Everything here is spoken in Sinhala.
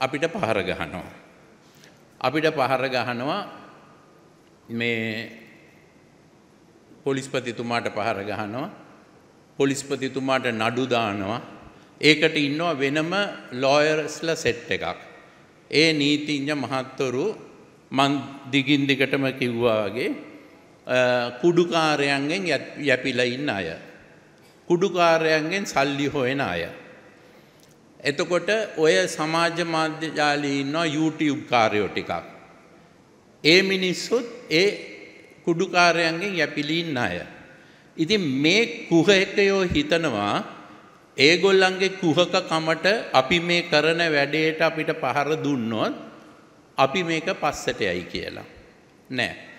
අපිට පහර ගහනවා. අපිට පහර ගහනවා මේ පොලිස්පතිතුමාට පහර ගහනවා. පොලිස්පතිතුමාට නඩු දානවා. ඒකට ඉන්නවා වෙනම ලෝයර්ස්ලා සෙට් එකක්. ඒ නීතිඥ මහත්වරු මන් දිගින් දිගටම කිව්වා වගේ කුඩුකාරයන්ගෙන් යැපිලා ඉන්න අය. කුඩුකාරයන්ගෙන් සල්ලි හොයන අය. එතකොට ඔය සමාජ මාධ්‍ය ජාලයේ ඉන්නවා YouTube කාර්යෝ ටිකක්. ඒ මිනිස්සුත් ඒ කුඩු කාර්යයන්ගෙන් යැපිලී ඉන්න අය. ඉතින් මේ කුහකයෝ හිතනවා ඒගොල්ලන්ගේ කුහක කමට අපි මේ කරන වැඩේට අපිට පහර දුන්නොත් අපි මේක පස්සට යයි කියලා. නෑ.